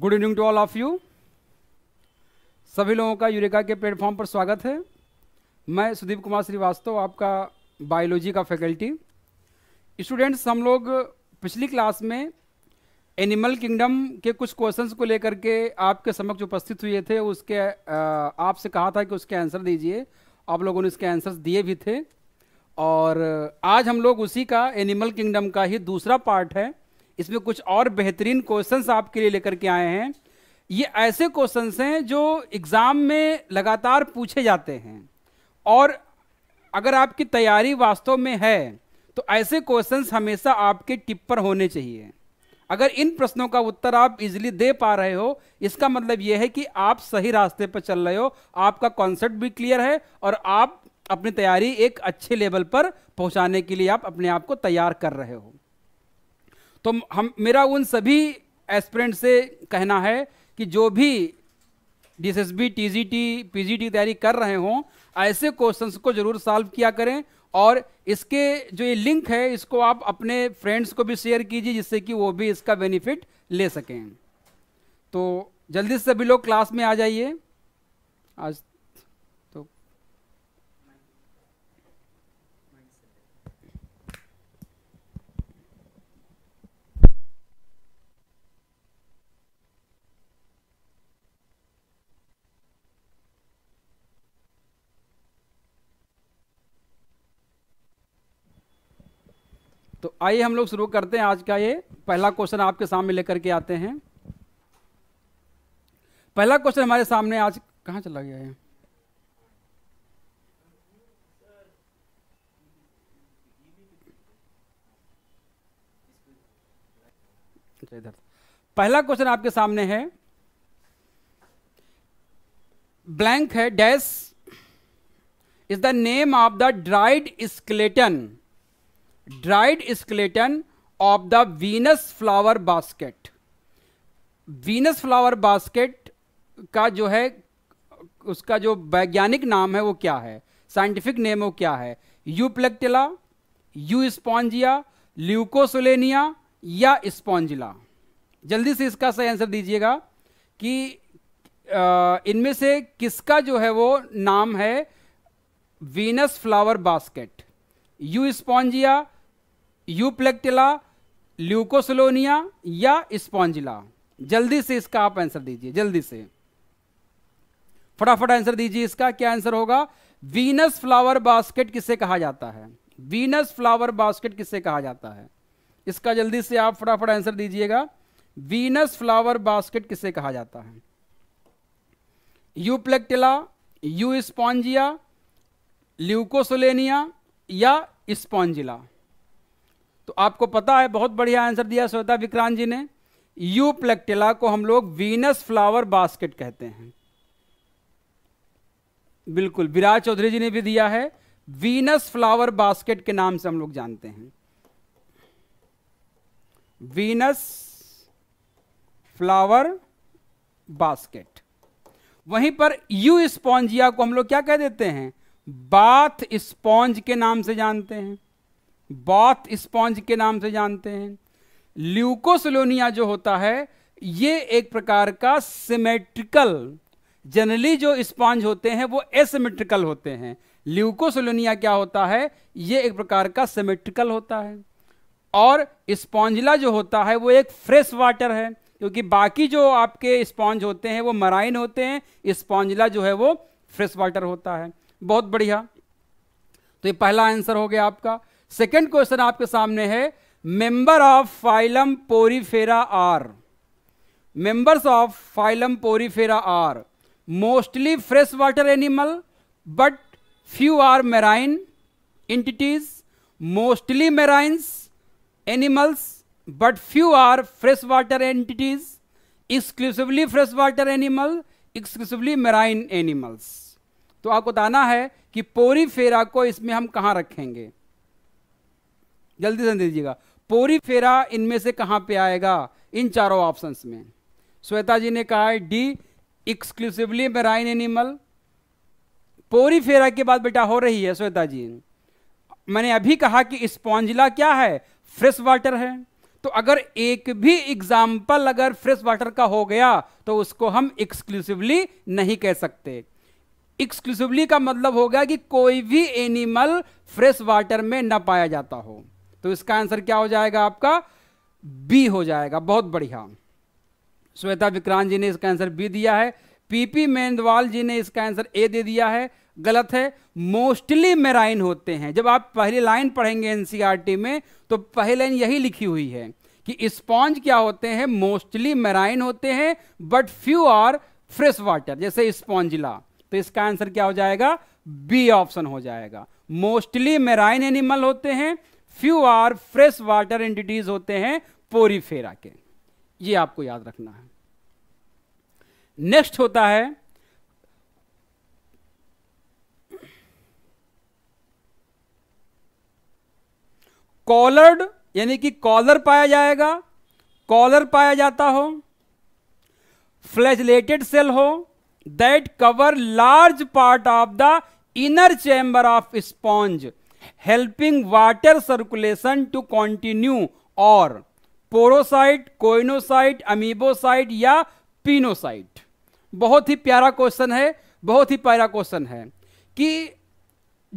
good evening to all of you सभी लोगों का यूरेका के प्लेटफॉर्म पर स्वागत है मैं सुदीप कुमार श्रीवास्तव आपका बायोलॉजी का फैकल्टी स्टूडेंट्स हम लोग पिछली क्लास में एनिमल किंगडम के कुछ क्वेश्चंस को लेकर के आपके समक्ष उपस्थित हुए थे उसके आपसे कहा था कि उसके आंसर दीजिए आप लोगों ने इसके आंसर्स दिए भी थे और आज हम लोग उसी का एनिमल किंगडम का ही दूसरा पार्ट है इसमें कुछ और बेहतरीन क्वेश्चंस आपके लिए लेकर के आए हैं ये ऐसे क्वेश्चंस हैं जो एग्ज़ाम में लगातार पूछे जाते हैं और अगर आपकी तैयारी वास्तव में है तो ऐसे क्वेश्चंस हमेशा आपके टिप पर होने चाहिए अगर इन प्रश्नों का उत्तर आप इजिली दे पा रहे हो इसका मतलब यह है कि आप सही रास्ते पर चल रहे हो आपका कॉन्सेप्ट भी क्लियर है और आप अपनी तैयारी एक अच्छे लेवल पर पहुंचाने के लिए आप अपने आप को तैयार कर रहे हो तो हम मेरा उन सभी एस्पिरेंट से कहना है कि जो भी D S S B T G T P G T तैयारी कर रहे हों ऐसे क्वेश्चंस को ज़रूर सॉल्व किया करें और इसके जो ये लिंक है इसको आप अपने फ्रेंड्स को भी शेयर कीजिए जिससे कि वो भी इसका बेनिफिट ले सकें तो जल्दी से सभी लोग क्लास में आ जाइए आज तो आइए हम लोग शुरू करते हैं आज का ये पहला क्वेश्चन आपके सामने लेकर के आते हैं पहला क्वेश्चन हमारे सामने आज कहाँ चला गया है इधर पहला क्वेश्चन आपके सामने है ब्लैंक है dash is the name of the dried skeleton dried skeleton of the Venus flower basket Venus flower basket का जो है उसका जो वैज्ञानिक नाम है वो क्या है साइंटिफिक नेम वो क्या है Euplectella Euspongia Leucosolenia या स्पॉन्जिला जल्दी से इसका सही आंसर दीजिएगा कि इनमें से किसका जो है वो नाम है Venus flower basket Euspongia Euplectella Leucosolenia या स्पॉन्जिला जल्दी से इसका आप आंसर दीजिए जल्दी से फटाफट आंसर दीजिए इसका क्या आंसर होगा वीनस फ्लावर बास्केट किसे कहा जाता है वीनस फ्लावर बास्केट किसे कहा जाता है इसका जल्दी से आप फटाफट आंसर दीजिएगा वीनस फ्लावर बास्केट किसे कहा जाता है यूप्लेक्टिला यू स्पॉन्जिया ल्यूकोसोलेनिया या स्पॉन्जिला तो आपको पता है बहुत बढ़िया आंसर दिया श्वेता विक्रांत जी ने यू प्लेक्टिला को हम लोग वीनस फ्लावर बास्केट कहते हैं बिल्कुल विराज चौधरी जी ने भी दिया है वीनस फ्लावर बास्केट के नाम से हम लोग जानते हैं वीनस फ्लावर बास्केट वहीं पर यू स्पॉन्जिया को हम लोग क्या कह देते हैं बाथ स्पॉन्ज के नाम से जानते हैं बॉथ स्पॉन्ज के नाम से जानते हैं ल्यूकोसलोनिया जो होता है ये एक प्रकार का सिमेट्रिकल जनरली जो स्पॉन्ज होते हैं वो एसिमेट्रिकल होते हैं ल्यूकोसलोनिया क्या होता है ये एक प्रकार का सिमेट्रिकल होता है और स्पॉन्जिला जो होता है वो एक फ्रेश वाटर है क्योंकि बाकी जो आपके स्पॉन्ज होते हैं वो मराइन होते हैं स्पॉन्जिला जो है वो फ्रेश वाटर होता है बहुत बढ़िया तो ये पहला आंसर हो गया आपका सेकंड क्वेश्चन आपके सामने है member of phylum Porifera are members of phylum Porifera are mostly fresh water animal but few are marine entities mostly marines animals but few are fresh water entities exclusively fresh water animal exclusively marine animals तो आपको बताना है कि Porifera को इसमें हम कहां रखेंगे जल्दी से दे दीजिएगा पोरी फेरा इनमें से कहां पे आएगा इन चारों ऑप्शंस में श्वेता जी ने कहा है डी एक्सक्लूसिवली मेराइन एनिमल पोरी फेरा के बाद बेटा हो रही है श्वेता जी मैंने अभी कहा कि स्पॉन्जिला क्या है फ्रेश वाटर है तो अगर एक भी एग्जाम्पल अगर फ्रेश वाटर का हो गया तो उसको हम एक्सक्लूसिवली नहीं कह सकते एक्सक्लूसिवली का मतलब होगा कि कोई भी एनिमल फ्रेश वाटर में ना पाया जाता हो तो इसका आंसर क्या हो जाएगा आपका बी हो जाएगा बहुत बढ़िया श्वेता विक्रांत जी ने इसका आंसर बी दिया है पीपी मेंदवाल जी ने इसका आंसर ए दे दिया है गलत है मोस्टली मेराइन होते हैं जब आप पहली लाइन पढ़ेंगे एनसीईआरटी में तो पहली लाइन यही लिखी हुई है कि स्पॉन्ज क्या होते हैं मोस्टली मेराइन होते हैं but few are fresh water जैसे स्पॉन्जिला तो इसका आंसर क्या हो जाएगा बी ऑप्शन हो जाएगा मोस्टली मेराइन एनिमल होते हैं few are fresh water entities होते हैं पोरीफेरा के ये आपको याद रखना है नेक्स्ट होता है कॉलर्ड यानी कि कॉलर पाया जाएगा कॉलर पाया जाता हो फ्लैजलेटेड सेल हो that cover large part of the inner chamber of sponge helping water circulation to continue और पोरोसाइट कोइनोसाइट अमीबोसाइट या पीनोसाइट बहुत ही प्यारा क्वेश्चन है बहुत ही प्यारा क्वेश्चन है कि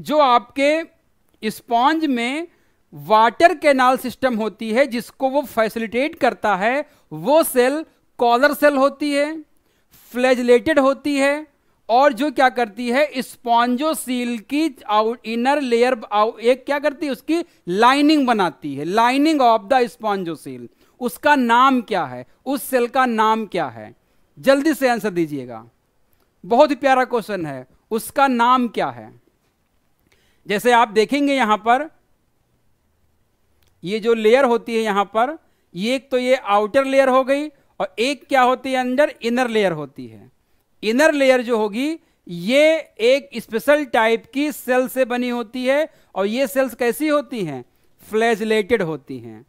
जो आपके स्पॉन्ज में वाटर कैनाल सिस्टम होती है जिसको वो फैसिलिटेट करता है वो सेल कॉलर सेल होती है फ्लैजलेटेड होती है और जो क्या करती है स्पॉन्जोसील की आउट इनर लेयर एक क्या करती है उसकी लाइनिंग बनाती है लाइनिंग ऑफ द स्पॉन्जोसील उसका नाम क्या है उस सेल का नाम क्या है जल्दी से आंसर दीजिएगा बहुत ही प्यारा क्वेश्चन है उसका नाम क्या है जैसे आप देखेंगे यहां पर ये जो लेयर होती है यहां पर ये एक तो ये आउटर लेयर हो गई और एक क्या होती है अंदर इनर लेयर होती है इनर लेयर जो होगी ये एक स्पेशल टाइप की सेल से बनी होती है और ये सेल्स कैसी होती हैं फ्लैजलेटेड होती हैं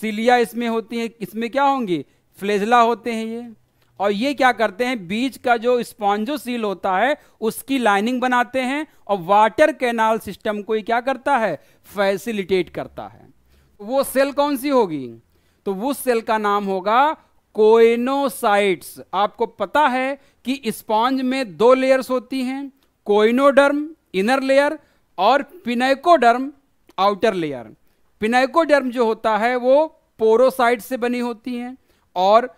सिलिया इसमें होती हैं इसमें क्या होंगी फ्लेजला होते हैं ये और ये क्या करते हैं बीज का जो स्पॉन्जो सील होता है उसकी लाइनिंग बनाते हैं और वाटर कैनाल सिस्टम को क्या करता है फैसिलिटेट करता है तो वो सेल कौन सी होगी तो उस सेल का नाम होगा कोइनोसाइट्स आपको पता है कि स्पॉन्ज में दो लेयर्स होती हैं कोइनोडर्म इनर लेयर और पिनाइकोडर्म आउटर लेयर पिनाइकोडर्म जो होता है वो पोरोसाइट से बनी होती हैं और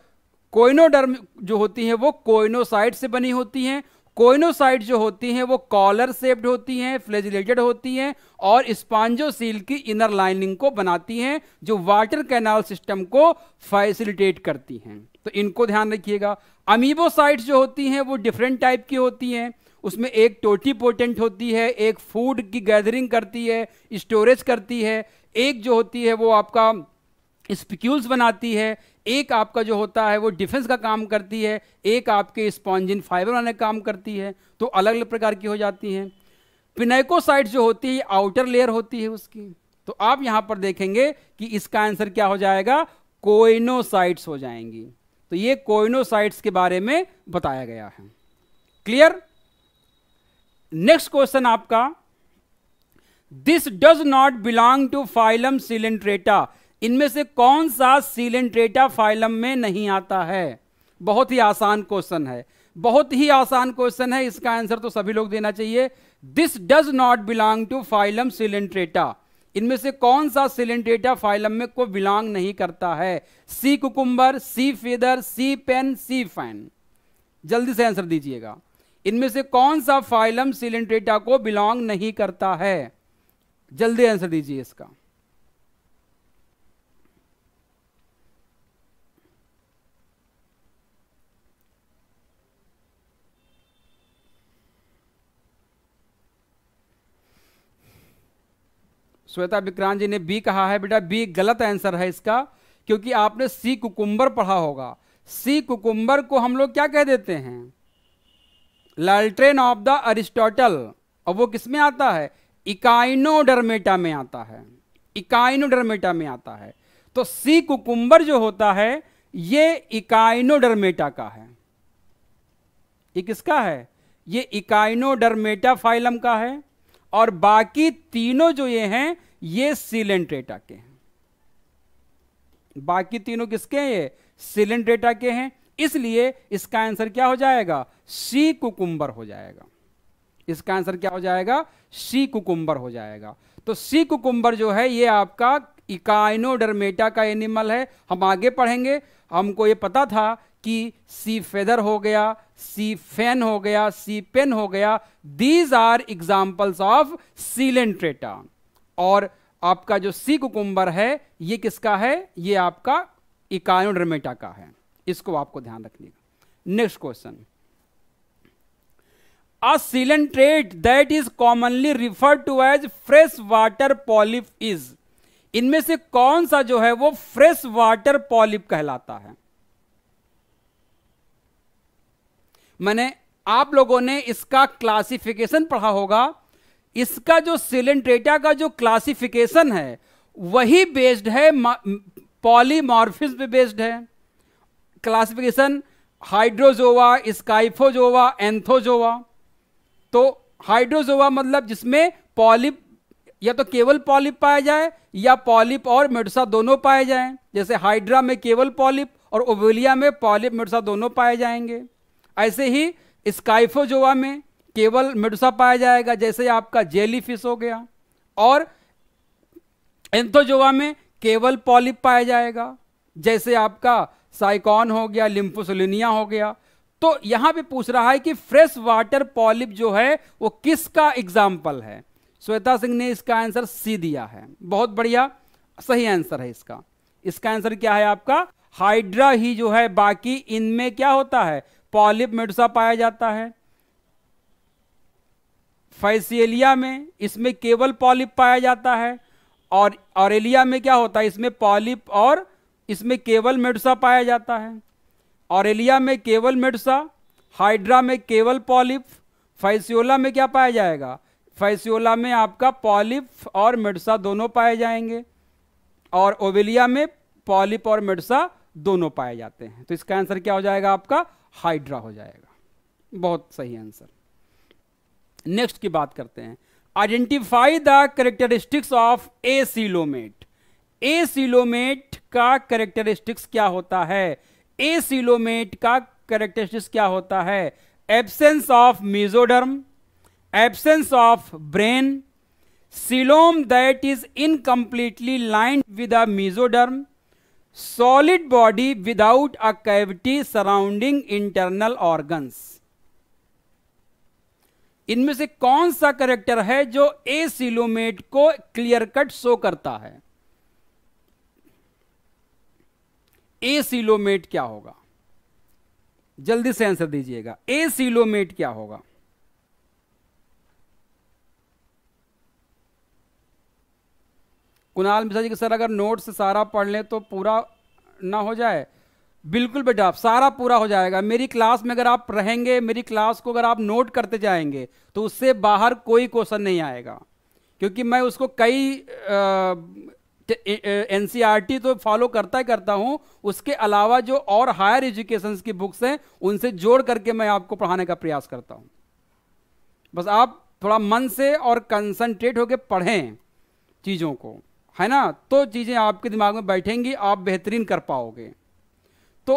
कोइनोडर्म जो होती हैं वो कोइनोसाइट से बनी होती हैं कोइनोसाइट जो होती हैं वो कॉलर सेप्ड होती हैं फ्लेजिलेटेड होती हैं और स्पांजो सील की इनर लाइनिंग को बनाती हैं जो वाटर कैनाल सिस्टम को फैसिलिटेट करती हैं तो इनको ध्यान रखिएगा अमीबोसाइट जो होती हैं वो डिफरेंट टाइप की होती हैं उसमें एक टोटी पोटेंट होती है एक फूड की गैदरिंग करती है स्टोरेज करती है एक जो होती है वो आपका स्पिक्यूल्स बनाती है एक आपका जो होता है वो डिफेंस का काम करती है एक आपके स्पॉन्जिन फाइबर बनाने का काम करती है तो अलग अलग प्रकार की हो जाती हैं पिनाइकोसाइट जो होती है आउटर लेयर होती है उसकी तो आप यहां पर देखेंगे कि इसका आंसर क्या हो जाएगा कोइनोसाइट्स हो जाएंगी तो ये कोइनोसाइट्स के बारे में बताया गया है क्लियर नेक्स्ट क्वेश्चन आपका this does not belong to phylum Coelenterata इनमें से कौन सा सीलेंट्रेटा फाइलम में नहीं आता है बहुत ही आसान क्वेश्चन है बहुत ही आसान क्वेश्चन है इसका आंसर तो सभी लोग देना चाहिए this does not belong to phylum Coelenterata इनमें से कौन सा सिलेंट्रेटा फाइलम में को बिलोंग नहीं करता है sea cucumber sea feather sea pen sea fan जल्दी से आंसर दीजिएगा इनमें से कौन सा फाइलम सिलेंट्रेटा को बिलोंग नहीं करता है जल्दी आंसर दीजिए इसका श्वेता विक्रांत जी ने बी कहा है बेटा बी गलत आंसर है इसका क्योंकि आपने सी कुकुम्बर पढ़ा होगा सी कुकुम्बर को हम लोग क्या कह देते हैं लालट्रेन ऑफ द अरिस्टोटल और वो किसमें आता है इकाइनोडर्मेटा में आता है इकाइनोडर्मेटा में आता है तो सी कुकुम्बर जो होता है ये इकाइनोडर्मेटा का है ये किसका है ये इकाइनोडर्मेटा फाइलम का है और बाकी तीनों जो ये हैं ये सिलेंड्रेटा के हैं बाकी तीनों किसके हैं ये सिलेंड्रेटा के हैं इसलिए इसका आंसर क्या हो जाएगा सी कुकुंबर हो जाएगा इसका आंसर क्या हो जाएगा सी कुकुंबर हो जाएगा तो सी कुकुंबर जो है ये आपका इकाइनोडर्मेटा का एनिमल है हम आगे पढ़ेंगे हमको ये पता था कि सी फेदर हो गया सी फैन हो गया सी पेन हो गया these are examples of Coelenterata और आपका जो सी कुकुम्बर है ये किसका है ये आपका इकायोडर्मेटा का है इसको आपको ध्यान का next question a coelenterate that is commonly referred to as fresh water polyp is इनमें से कौन सा जो है वो फ्रेश वाटर पॉलिप कहलाता है मैंने आप लोगों ने इसका क्लासिफिकेशन पढ़ा होगा इसका जो सिलेंट्रेटा का जो क्लासिफिकेशन है वही बेस्ड है पॉलीमॉर्फिस पे बेस्ड है क्लासिफिकेशन हाइड्रोजोवा स्काइफोजोवा एंथोजोवा तो हाइड्रोजोवा मतलब जिसमें पॉलिप या तो केवल पॉलिप पाया जाए या पॉलिप और मेडुसा दोनों पाए जाएं जैसे हाइड्रा में केवल पॉलिप और ओवेलिया में पॉलिप मेडुसा दोनों पाए जाएंगे ऐसे ही स्काइफोजोआ में केवल मेडुसा पाया जाएगा जैसे आपका जेलीफिश हो गया और एंथोजोआ में केवल पॉलिप पाया जाएगा जैसे आपका साइकॉन हो गया लिम्फोसोलिनिया हो गया तो यहां पे पूछ रहा है कि फ्रेश वाटर पॉलिप जो है वो किसका एग्जाम्पल है श्वेता सिंह ने इसका आंसर सी दिया है बहुत बढ़िया सही आंसर है इसका इसका आंसर क्या है आपका हाइड्रा ही जो है बाकी इनमें क्या होता है पॉलिप मेडुसा पाया जाता है फैसिएलिया में इसमें केवल पॉलिप पाया जाता है और ऑरेलिया में क्या होता है इसमें पॉलिप और इसमें केवल मेडुसा पाया जाता है ऑरेलिया में केवल मेडुसा हाइड्रा में केवल पॉलिप फैसियोला में क्या पाया जाएगा फैसियोला में आपका पॉलिप और मिडसा दोनों पाए जाएंगे और ओवेलिया में पॉलिप और मिडसा दोनों पाए जाते हैं तो इसका आंसर क्या हो जाएगा आपका हाइड्रा हो जाएगा बहुत सही आंसर नेक्स्ट की बात करते हैं identify the characteristics of acoelomate acoelomate का करेक्टरिस्टिक्स क्या होता है ए सीलोमेट का करेक्टरिस्टिक्स क्या होता है absence of mesoderm absence of brain coelom that is incompletely lined with a mesoderm solid body without a cavity surrounding internal organs इनमें से कौन सा करेक्टर है जो ए सिलोमेट को क्लियर कट शो करता है ए सिलोमेट क्या होगा जल्दी से आंसर दीजिएगा ए सिलोमेट क्या होगा कुणाल मिश्रा जी के सर अगर नोट से सारा पढ़ लें तो पूरा ना हो जाए बिल्कुल बेटा सारा पूरा हो जाएगा मेरी क्लास में अगर आप रहेंगे मेरी क्लास को अगर आप नोट करते जाएंगे तो उससे बाहर कोई क्वेश्चन नहीं आएगा क्योंकि मैं उसको कई एन तो फॉलो करता ही करता हूँ उसके अलावा जो और हायर एजुकेशन की बुक्स हैं उनसे जोड़ करके मैं आपको पढ़ाने का प्रयास करता हूँ बस आप थोड़ा मन से और कंसंट्रेट होकर पढ़ें चीज़ों को है ना तो चीज़ें आपके दिमाग में बैठेंगी आप बेहतरीन कर पाओगे तो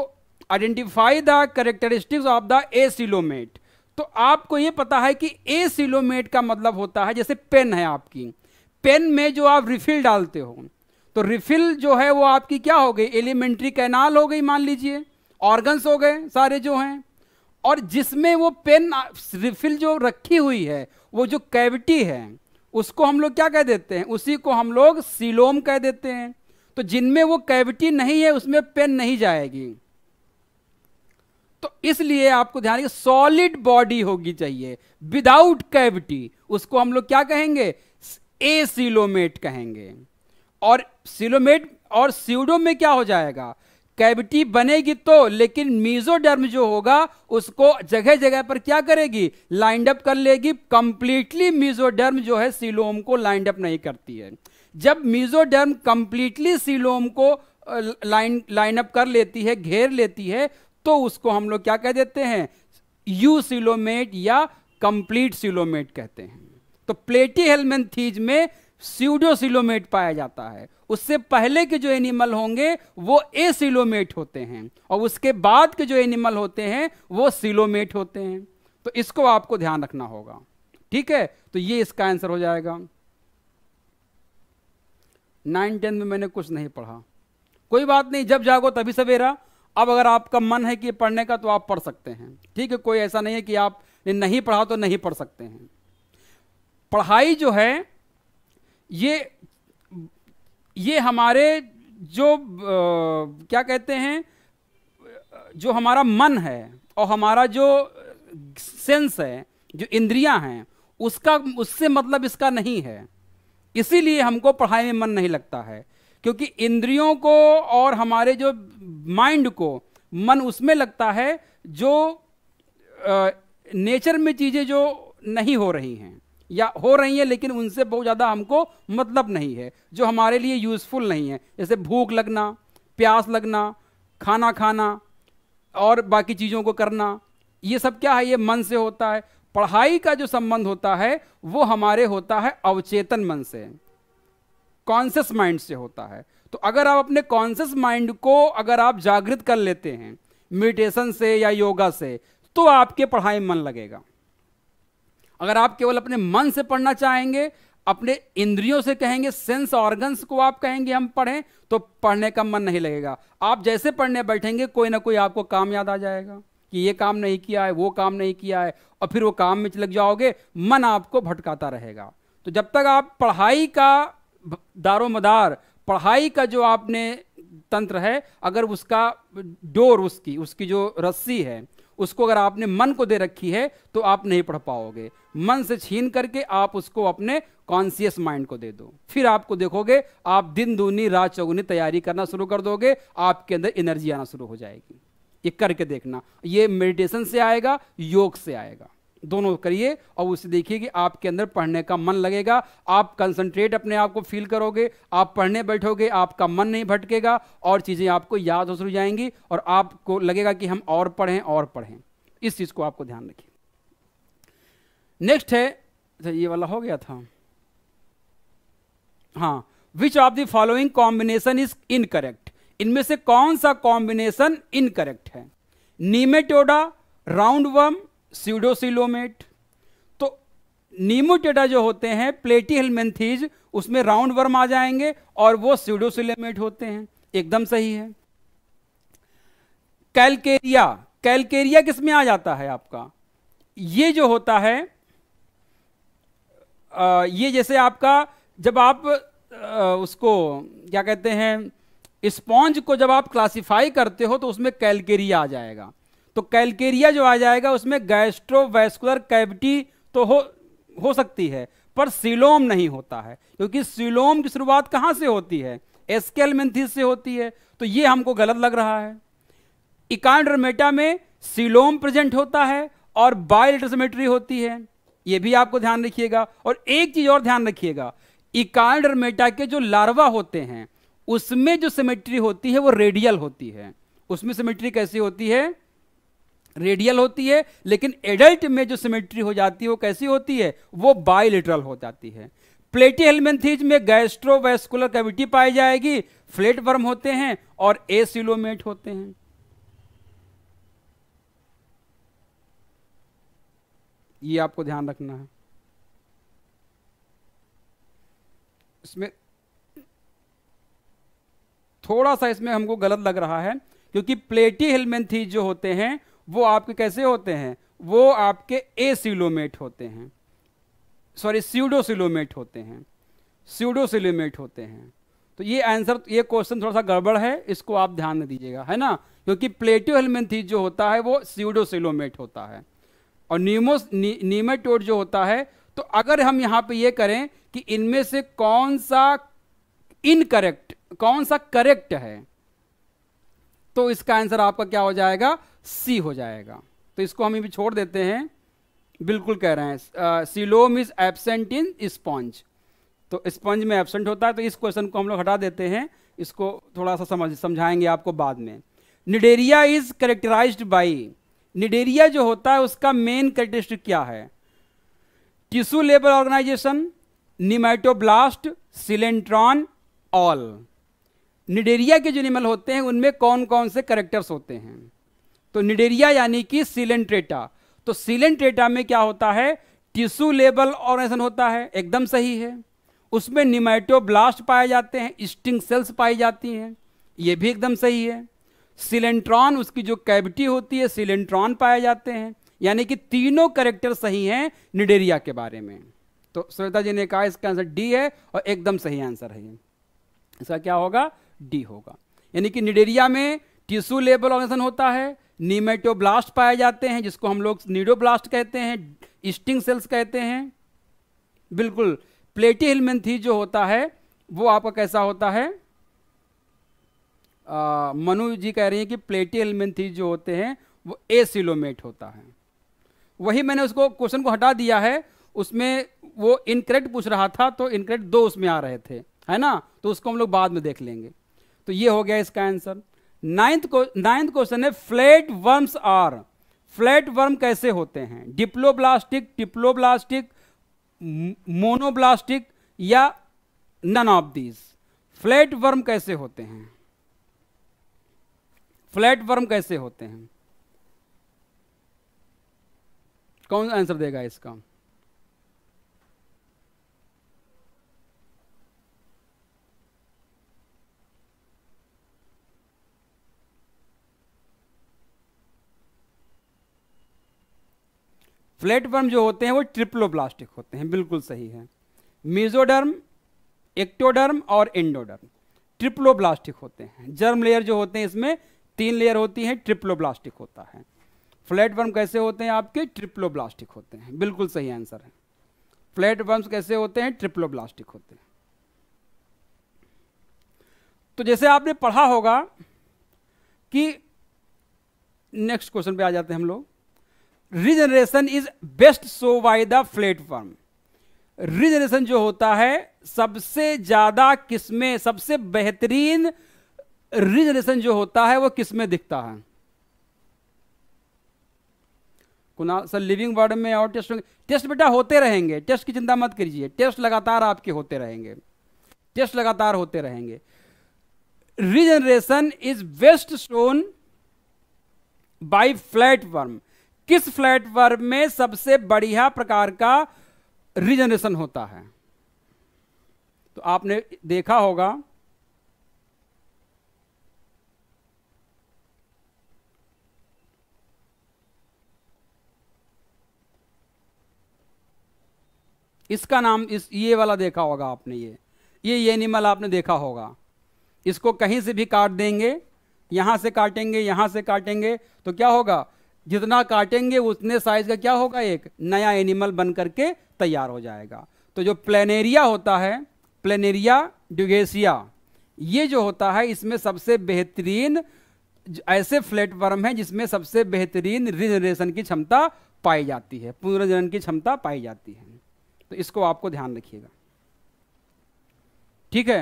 identify the characteristics of the acoelomate तो आपको ये पता है कि ए सिलोमेट का मतलब होता है जैसे पेन है आपकी पेन में जो आप रिफिल डालते हो तो रिफिल जो है वो आपकी क्या हो गई एलिमेंट्री कैनाल हो गई मान लीजिए ऑर्गन्स हो गए सारे जो हैं और जिसमें वो पेन रिफिल जो रखी हुई है वो जो कैविटी है उसको हम लोग क्या कह देते हैं उसी को हम लोग सीलोम कह देते हैं तो जिनमें वो कैविटी नहीं है उसमें पेन नहीं जाएगी तो इसलिए आपको ध्यान रखिए सॉलिड बॉडी होगी चाहिए विदाउट कैविटी उसको हम लोग क्या कहेंगे ए सिलोमेट कहेंगे और सिलोमेट और सीडो में क्या हो जाएगा कैविटी बनेगी तो लेकिन मीजोडर्म जो होगा उसको जगह जगह पर क्या करेगी लाइंड अप कर लेगी कंप्लीटली मीजोडर्म जो है सिलोम को लाइंड अप नहीं करती है जब मीजोडर्म कंप्लीटली सिलोम को लाइन लाइन अप कर लेती है घेर लेती है तो उसको हम लोग क्या कह देते हैं यू सिलोमेट या कंप्लीट सिलोमेट कहते हैं तो प्लेटी हेलमेंथीज में सीडोसिलोमेट पाया जाता है उससे पहले के जो एनिमल होंगे वो ए सिलोमेट होते हैं और उसके बाद के जो एनिमल होते हैं वो सिलोमेट होते हैं तो इसको आपको ध्यान रखना होगा ठीक है तो ये इसका आंसर हो जाएगा नाइन टेन में मैंने कुछ नहीं पढ़ा कोई बात नहीं जब जागो तभी सवेरा अब अगर आपका मन है कि पढ़ने का तो आप पढ़ सकते हैं ठीक है कोई ऐसा नहीं है कि आप नहीं पढ़ा तो नहीं पढ़ सकते हैं पढ़ाई जो है ये ये हमारे जो आ, क्या कहते हैं जो हमारा मन है और हमारा जो सेंस है जो इंद्रियां हैं उसका उससे मतलब इसका नहीं है इसीलिए हमको पढ़ाई में मन नहीं लगता है क्योंकि इंद्रियों को और हमारे जो माइंड को मन उसमें लगता है जो आ, नेचर में चीज़ें जो नहीं हो रही हैं या हो रही हैं लेकिन उनसे बहुत ज़्यादा हमको मतलब नहीं है जो हमारे लिए यूज़फुल नहीं है जैसे भूख लगना प्यास लगना खाना खाना और बाकी चीज़ों को करना ये सब क्या है ये मन से होता है पढ़ाई का जो संबंध होता है वो हमारे होता है अवचेतन मन से कॉन्सियस माइंड से होता है तो अगर आप अपने कॉन्सियस माइंड को अगर आप जागृत कर लेते हैं मेडिटेशन से या योगा से तो आपके पढ़ाई मन लगेगा अगर आप केवल अपने मन से पढ़ना चाहेंगे अपने इंद्रियों से कहेंगे सेंस ऑर्गन्स को आप कहेंगे हम पढ़ें तो पढ़ने का मन नहीं लगेगा आप जैसे पढ़ने बैठेंगे कोई ना कोई आपको काम याद आ जाएगा कि ये काम नहीं किया है वो काम नहीं किया है और फिर वो काम में लग जाओगे मन आपको भटकाता रहेगा तो जब तक आप पढ़ाई का दारोमदार पढ़ाई का जो आपने तंत्र है अगर उसका डोर उसकी उसकी जो रस्सी है उसको अगर आपने मन को दे रखी है तो आप नहीं पढ़ पाओगे मन से छीन करके आप उसको अपने कॉन्सियस माइंड को दे दो फिर आपको देखोगे आप दिन दूनी रात चौगुनी तैयारी करना शुरू कर दोगे आपके अंदर एनर्जी आना शुरू हो जाएगी ये करके देखना ये मेडिटेशन से आएगा योग से आएगा दोनों करिए और उसे देखिए कि आपके अंदर पढ़ने का मन लगेगा आप कंसंट्रेट अपने आप को फील करोगे आप पढ़ने बैठोगे आपका मन नहीं भटकेगा और चीज़ें आपको याद हो शुरू जाएंगी और आपको लगेगा कि हम और पढ़ें और पढ़ें इस चीज़ को आपको ध्यान रखिए नेक्स्ट है अच्छा, ये वाला हो गया था हाँ which of the following combination is incorrect इनमें से कौन सा कॉम्बिनेशन इनकरेक्ट है नीमेटोडा राउंड वर्म सीडोसिलोमेट तो नीमोटेटा जो होते हैं प्लेटी हेलमेंथीज उसमें राउंड वर्म आ जाएंगे और वो सीडोसिलोमेट होते हैं एकदम सही है कैलकेरिया कैलकेरिया किस में आ जाता है आपका ये जो होता है आ, ये जैसे आपका जब आप आ, उसको क्या कहते हैं स्पॉन्ज को जब आप क्लासिफाई करते हो तो उसमें कैलकेरिया आ जाएगा तो कैलकेरिया जो आ जाएगा उसमें गैस्ट्रोवैस्कुलर कैविटी तो हो हो सकती है पर सिलोम नहीं होता है क्योंकि सिलोम की शुरुआत कहाँ से होती है एस्केलमेंथिस से होती है तो ये हमको गलत लग रहा है इकांड्रमेटा में सिलोम प्रेजेंट होता है और बायोलिटोसमेट्री होती है ये भी आपको ध्यान रखिएगा और एक चीज़ और ध्यान रखिएगा इकांड्रमेटा के जो लार्वा होते हैं उसमें जो सिमेट्री होती है वो रेडियल होती है उसमें सिमेट्री कैसी होती है रेडियल होती है लेकिन एडल्ट में जो सिमेट्री हो जाती है वो कैसी होती है वो बायोलिटरल हो जाती है प्लेटी हेलमेंथीज में गैस्ट्रोवेस्कुलर कैविटी पाई जाएगी फ्लेट वर्म होते हैं और एसिलोमेट होते हैं ये आपको ध्यान रखना है इसमें थोड़ा सा इसमें हमको गलत लग रहा है क्योंकि प्लेटी हेलमेंथीज जो होते हैं वो आपके कैसे होते हैं वो आपके ए सिलोमेट होते हैं सॉरी सिलोमेट होते हैं सिलोमेट होते हैं तो ये आंसर ये क्वेश्चन थोड़ा सा गड़बड़ है इसको आप ध्यान में दीजिएगा है ना क्योंकि प्लेटो हेलमेंथीज जो होता है वो सीडोसिलोमेट होता है और नीमो नीमेटोड जो होता है तो अगर हम यहाँ पे ये करें कि इनमें से कौन सा इनकरेक्ट कौन सा करेक्ट है तो इसका आंसर आपका क्या हो जाएगा सी हो जाएगा तो इसको हम भी छोड़ देते हैं बिल्कुल कह रहे हैं coelom is absent in sponge तो स्पंज में एबसेंट होता है तो इस क्वेश्चन को हम लोग हटा देते हैं इसको थोड़ा सा समझ समझाएंगे आपको बाद में Cnidaria is characterize by Cnidaria जो होता है उसका मेन करेक्टरिस्टिक क्या है टिश्यू लेबर organisation nematoblast coelenteron all Cnidaria के जो एनिमल होते हैं उनमें कौन कौन से करेक्टर्स होते हैं तो निडेरिया यानी कि सिलेंट्रेटा तो सिलेंट्रेटा में क्या होता है टिश्यू लेबल ऑर्गेनाइजेशन होता है एकदम सही है उसमें ब्लास्ट पाए जाते हैं स्टिंग सेल्स पाई जाती हैं ये भी एकदम सही है सिलेंट्रॉन उसकी जो कैविटी होती है सिलेंट्रॉन पाए जाते हैं यानी कि तीनों करेक्टर सही हैं निडेरिया के बारे में तो श्वेता जी ने कहा इसका आंसर डी है और एकदम सही आंसर है इसका क्या होगा डी होगा यानी कि निडेरिया में टिश्यू लेबल ऑर्गेनाइजेशन होता है नीमेटोब्लास्ट पाए जाते हैं जिसको हम लोग नीडोब्लास्ट कहते हैं स्टिंग सेल्स कहते हैं बिल्कुल प्लेटी हिलमेंथी जो होता है वो आपका कैसा होता है मनु जी कह रही हैं कि प्लेटी हेलमेंथी जो होते हैं वो ए सिलोमेट होता है वही मैंने उसको क्वेश्चन को हटा दिया है उसमें वो इनक्रेट पूछ रहा था तो इनक्रेट दो उसमें आ रहे थे है ना तो उसको हम लोग बाद में देख लेंगे तो ये हो गया इसका आंसर नाइन्थ को नाइन्थ क्वेश्चन है flat worms are flat worm कैसे होते हैं डिप्लोब्लास्टिक टिप्लोब्लास्टिक मोनोब्लास्टिक या none of these flat worm कैसे होते हैं फ्लैट वर्म कैसे होते हैं कौन आंसर देगा इसका फ्लैट वर्म जो होते हैं वो ट्रिप्लोब्लास्टिक होते हैं बिल्कुल सही है मेजोडर्म एक्टोडर्म और एंडोडर्म ट्रिप्लोब्लास्टिक होते हैं जर्म लेयर जो होते हैं इसमें तीन लेयर होती है ट्रिप्लोब्लास्टिक होता है फ्लैट वर्म कैसे होते हैं आपके ट्रिप्लोब्लास्टिक होते हैं बिल्कुल सही आंसर है फ्लैट वर्म कैसे होते हैं ट्रिप्लोब्लास्टिक होते हैं तो जैसे आपने पढ़ा होगा कि नेक्स्ट क्वेश्चन पे आ जाते हैं हम लोग regeneration is best so by the platform regeneration जो होता है सबसे ज्यादा किसमें सबसे बेहतरीन रिजनरेशन जो होता है वो किसमें दिखता है कुनाल सर लिविंग वर्ड में और टेस्ट टेस्ट बेटा होते रहेंगे टेस्ट की चिंता मत करिए टेस्ट लगातार आपके होते रहेंगे टेस्ट लगातार होते रहेंगे regeneration is best shown flat worm किस फ्लैटफॉर्म में सबसे बढ़िया प्रकार का रिजनरेशन होता है तो आपने देखा होगा इसका नाम इस ये वाला देखा होगा आपने ये ये ये एनिमल आपने देखा होगा इसको कहीं से भी काट देंगे यहां से काटेंगे यहां से काटेंगे तो क्या होगा जितना काटेंगे उतने साइज का क्या होगा एक नया एनिमल बन करके तैयार हो जाएगा तो जो प्लेनेरिया होता है प्लेनेरिया ड्यूगेसिया ये जो होता है इसमें सबसे बेहतरीन ऐसे प्लेटफॉर्म है जिसमें सबसे बेहतरीन रिजनरेशन की क्षमता पाई जाती है पुनर्जनन की क्षमता पाई जाती है तो इसको आपको ध्यान रखिएगा ठीक है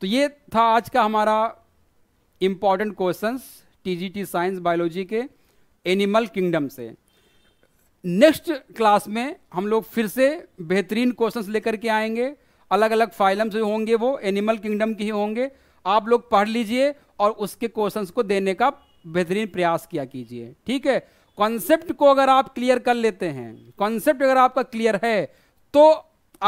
तो ये था आज का हमारा important questions TGT science biology के एनिमल किंगडम से नेक्स्ट क्लास में हम लोग फिर से बेहतरीन क्वेश्चंस लेकर के आएंगे अलग अलग फाइलम से होंगे वो एनिमल किंगडम के ही होंगे आप लोग पढ़ लीजिए और उसके क्वेश्चंस को देने का बेहतरीन प्रयास किया कीजिए ठीक है कॉन्सेप्ट को अगर आप क्लियर कर लेते हैं कॉन्सेप्ट अगर आपका क्लियर है तो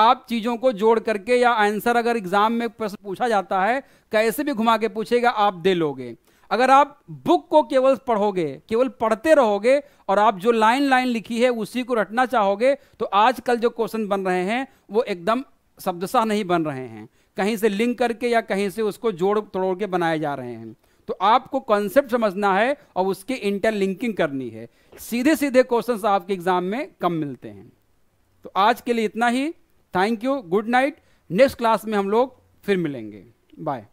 आप चीज़ों को जोड़ करके या आंसर अगर एग्जाम में पूछा जाता है कैसे भी घुमा के पूछेगा आप दे लोगे अगर आप बुक को केवल पढ़ोगे केवल पढ़ते रहोगे और आप जो लाइन लाइन लिखी है उसी को रटना चाहोगे तो आजकल जो क्वेश्चन बन रहे हैं वो एकदम शब्दशाह नहीं बन रहे हैं कहीं से लिंक करके या कहीं से उसको जोड़ तोड़ के बनाए जा रहे हैं तो आपको कॉन्सेप्ट समझना है और उसकी इंटरलिंकिंग करनी है सीधे सीधे क्वेश्चन आपके एग्जाम में कम मिलते हैं तो आज के लिए इतना ही thank you good night next class में हम लोग फिर मिलेंगे बाय